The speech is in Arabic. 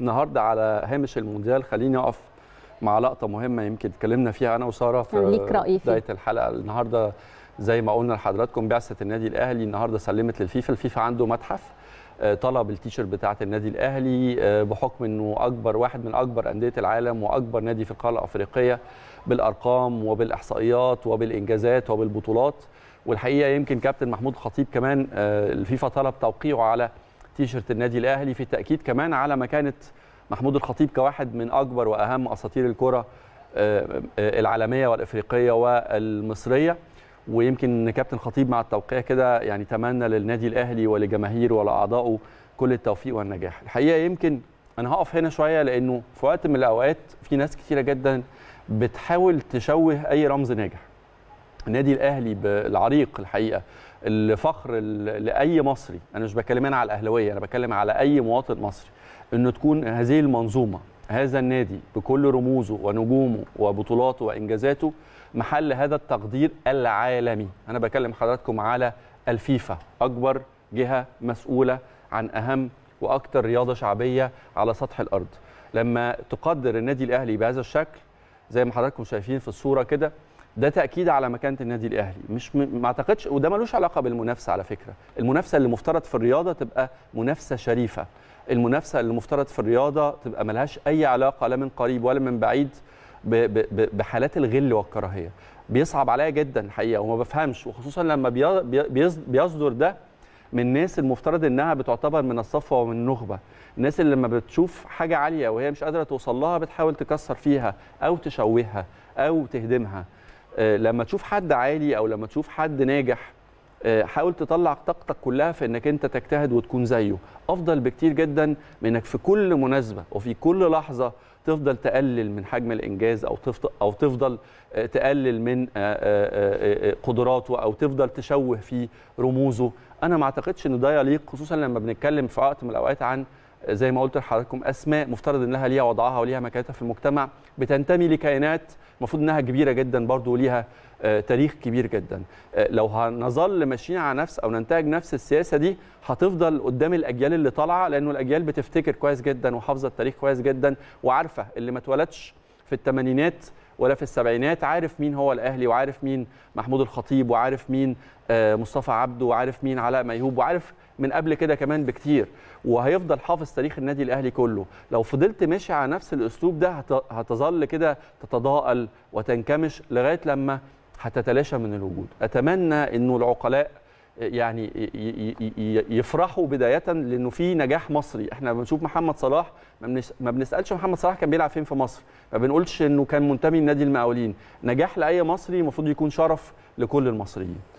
النهارده على هامش المونديال خليني اقف مع لقطه مهمه يمكن اتكلمنا فيها انا وساره في بدايه الحلقه النهارده زي ما قلنا لحضراتكم بعثه النادي الاهلي النهارده سلمت للفيفا الفيفا عنده متحف آه، طلب التيشر بتاعه النادي الاهلي آه، بحكم انه اكبر واحد من اكبر انديه العالم واكبر نادي في القاره الافريقيه بالارقام وبالاحصائيات وبالانجازات وبالبطولات والحقيقه يمكن كابتن محمود الخطيب كمان آه، الفيفا طلب توقيعه على تيشرت النادي الاهلي في التاكيد كمان على مكانه محمود الخطيب كواحد من اكبر واهم اساطير الكره آه، آه، العالميه والافريقيه والمصريه ويمكن كابتن خطيب مع التوقيع كده يعني تمنى للنادي الاهلي ولجماهيره ولاعضائه كل التوفيق والنجاح الحقيقه يمكن انا هقف هنا شويه لانه في وقت من الاوقات في ناس كثيره جدا بتحاول تشوه اي رمز ناجح النادي الاهلي بالعريق الحقيقه الفخر لاي مصري انا مش بكلم انا على الاهلاويه انا بكلم على اي مواطن مصري انه تكون هذه المنظومه هذا النادي بكل رموزه ونجومه وبطولاته وانجازاته محل هذا التقدير العالمي انا بكلم حضراتكم على الفيفا اكبر جهه مسؤوله عن اهم واكثر رياضه شعبيه على سطح الارض لما تقدر النادي الاهلي بهذا الشكل زي ما حضراتكم شايفين في الصوره كده ده تاكيد على مكانه النادي الاهلي مش م... ما اعتقدش وده ملوش علاقه بالمنافسه على فكره المنافسه اللي مفترض في الرياضه تبقى منافسه شريفه المنافسه اللي مفترض في الرياضه تبقى ملهاش اي علاقه لا من قريب ولا من بعيد ب... ب... بحالات الغل والكراهيه بيصعب عليا جدا حقيقه وما بفهمش وخصوصا لما بي... بي... بيصدر ده من الناس المفترض انها بتعتبر من الصفوه ومن النخبه الناس اللي لما بتشوف حاجه عاليه وهي مش قادره توصل لها بتحاول تكسر فيها او تشوهها او تهدمها آه، لما تشوف حد عالي او لما تشوف حد ناجح آه، حاول تطلع طاقتك كلها في انك انت تجتهد وتكون زيه افضل بكتير جدا من انك في كل مناسبه وفي كل لحظه تفضل تقلل من حجم الانجاز او او تفضل آه، تقلل من قدراته او تفضل تشوه في رموزه انا ما اعتقدش ان ده يليق خصوصا لما بنتكلم في وقت من الاوقات عن زي ما قلت لحضراتكم اسماء مفترض ان لها ليها وضعها وليها مكانتها في المجتمع بتنتمي لكائنات المفروض انها كبيره جدا برضه وليها آه، تاريخ كبير جدا آه، لو هنظل ماشيين على نفس او ننتهج نفس السياسه دي هتفضل قدام الاجيال اللي طالعه لانه الاجيال بتفتكر كويس جدا وحافظه التاريخ كويس جدا وعارفه اللي ما اتولدش في الثمانينات ولا في السبعينات عارف مين هو الاهلي وعارف مين محمود الخطيب وعارف مين آه، مصطفى عبده وعارف مين علاء ميهوب وعارف من قبل كده كمان بكتير وهيفضل حافظ تاريخ النادي الاهلي كله لو فضلت ماشي على نفس الاسلوب ده هتظل كده تتضاءل وتنكمش لغايه لما هتتلاشى من الوجود اتمنى انه العقلاء يعني يفرحوا بدايه لانه في نجاح مصري احنا بنشوف محمد صلاح ما بنسالش محمد صلاح كان بيلعب فين في مصر ما بنقولش انه كان منتمي لنادي المقاولين نجاح لاي مصري المفروض يكون شرف لكل المصريين